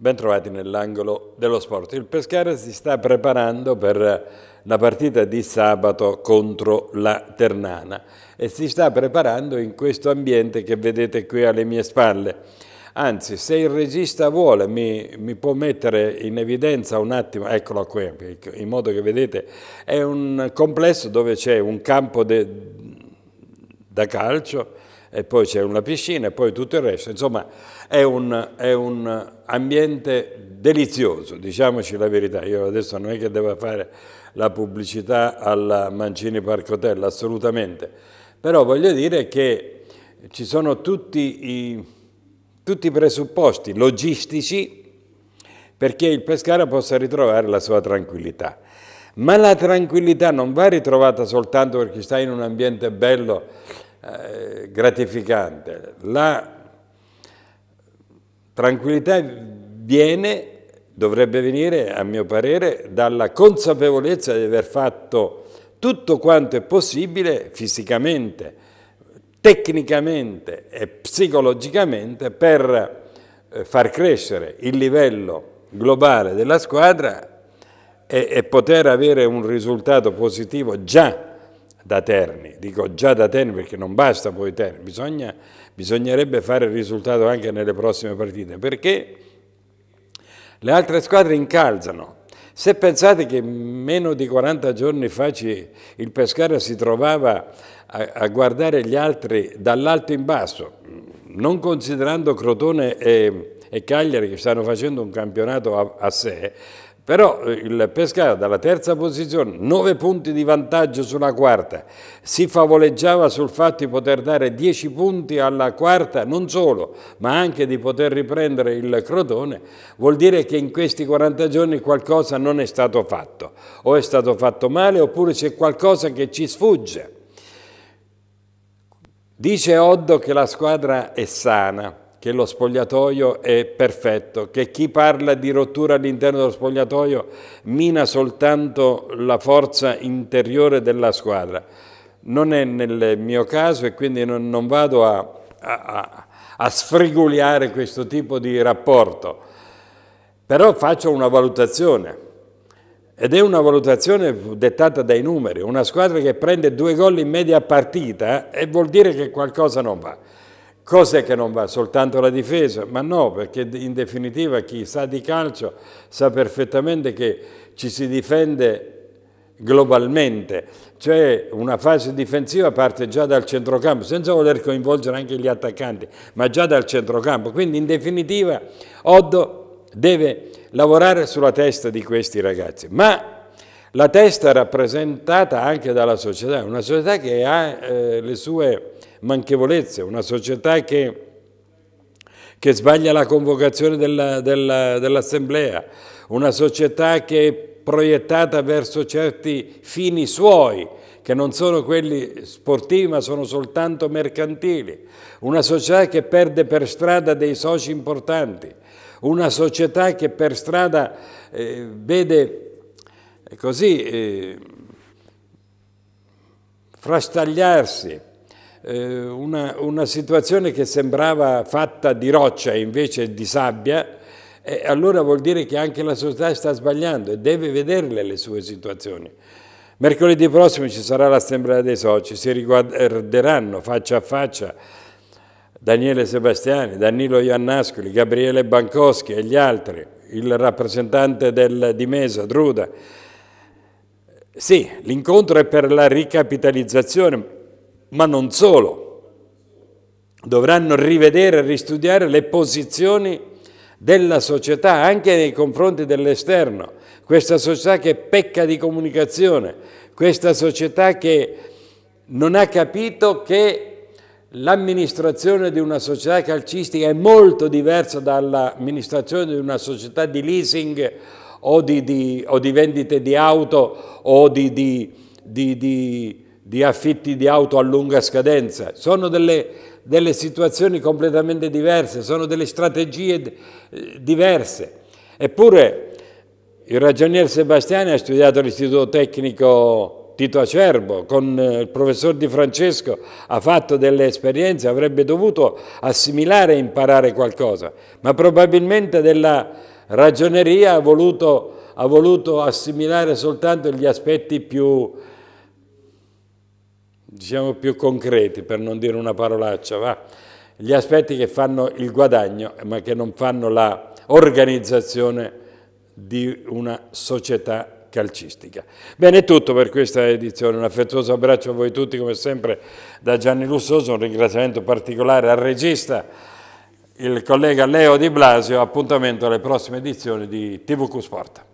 Bentrovati nell'angolo dello sport. Il Pescara si sta preparando per la partita di sabato contro la Ternana e si sta preparando in questo ambiente che vedete qui alle mie spalle. Anzi, se il regista vuole mi, mi può mettere in evidenza un attimo, eccolo qui, in modo che vedete, è un complesso dove c'è un campo de, da calcio, e poi c'è una piscina e poi tutto il resto. Insomma, è un, è un ambiente delizioso, diciamoci la verità. Io adesso non è che devo fare la pubblicità alla Mancini Park Hotel, assolutamente. Però voglio dire che ci sono tutti i, tutti i presupposti logistici perché il Pescara possa ritrovare la sua tranquillità. Ma la tranquillità non va ritrovata soltanto perché stai in un ambiente bello eh, gratificante. La tranquillità viene, dovrebbe venire, a mio parere, dalla consapevolezza di aver fatto tutto quanto è possibile fisicamente, tecnicamente e psicologicamente per eh, far crescere il livello globale della squadra e, e poter avere un risultato positivo già da Terni, dico già da Terni perché non basta poi Terni, Bisogna, bisognerebbe fare il risultato anche nelle prossime partite, perché le altre squadre incalzano. Se pensate che meno di 40 giorni fa il Pescara si trovava a, a guardare gli altri dall'alto in basso, non considerando Crotone e, e Cagliari che stanno facendo un campionato a, a sé, però eh, il Pescara dalla terza posizione, 9 punti di vantaggio sulla quarta, si favoleggiava sul fatto di poter dare 10 punti alla quarta, non solo, ma anche di poter riprendere il Crotone, vuol dire che in questi 40 giorni qualcosa non è stato fatto, o è stato fatto male oppure c'è qualcosa che ci sfugge. Dice Oddo che la squadra è sana, che lo spogliatoio è perfetto, che chi parla di rottura all'interno dello spogliatoio mina soltanto la forza interiore della squadra. Non è nel mio caso e quindi non, non vado a, a, a sfriguliare questo tipo di rapporto, però faccio una valutazione. Ed è una valutazione dettata dai numeri. Una squadra che prende due gol in media partita e eh, vuol dire che qualcosa non va. Cos'è che non va? Soltanto la difesa? Ma no, perché in definitiva chi sa di calcio sa perfettamente che ci si difende globalmente, cioè una fase difensiva parte già dal centrocampo, senza voler coinvolgere anche gli attaccanti, ma già dal centrocampo. Quindi in definitiva Oddo deve lavorare sulla testa di questi ragazzi. Ma la testa è rappresentata anche dalla società, una società che ha eh, le sue manchevolezze, una società che, che sbaglia la convocazione dell'assemblea, una società che è proiettata verso certi fini suoi, che non sono quelli sportivi ma sono soltanto mercantili, una società che perde per strada dei soci importanti, una società che per strada eh, vede e così eh, frastagliarsi, eh, una, una, situazione che sembrava fatta di roccia invece di sabbia, eh, allora vuol dire che anche la società sta sbagliando e deve vederle le sue situazioni. Mercoledì prossimo ci sarà l'assemblea dei soci, si riguarderanno faccia a faccia Daniele Sebastiani, Danilo Iannascoli, Gabriele Bancoschi e gli altri, il rappresentante del, di Mesa, Druda, sì, l'incontro è per la ricapitalizzazione, ma non solo. Dovranno rivedere e ristudiare le posizioni della società anche nei confronti dell'esterno, questa società che pecca di comunicazione, questa società che non ha capito che l'amministrazione di una società calcistica è molto diversa dall'amministrazione di una società di leasing o di, di, o di vendite di auto o di, di, affitti di auto a lunga scadenza. Sono delle, delle situazioni completamente diverse, sono delle strategie eh, diverse. Eppure il ragionier Sebastiani ha studiato all'Istituto Tecnico Tito Acerbo, con eh, il professor Di Francesco, ha fatto delle esperienze, avrebbe dovuto assimilare e imparare qualcosa, ma probabilmente della, ragioneria ha voluto, ha voluto assimilare soltanto gli aspetti più, diciamo, più concreti, per non dire una parolaccia, va? gli aspetti che fanno il guadagno ma che non fanno la organizzazione di una società calcistica. Bene, è tutto per questa edizione. Un affettuoso abbraccio a voi tutti, come sempre, da Gianni Lussoso. Un ringraziamento particolare al regista il collega Leo Di Blasio, appuntamento alle prossime edizioni di TVQ Sport.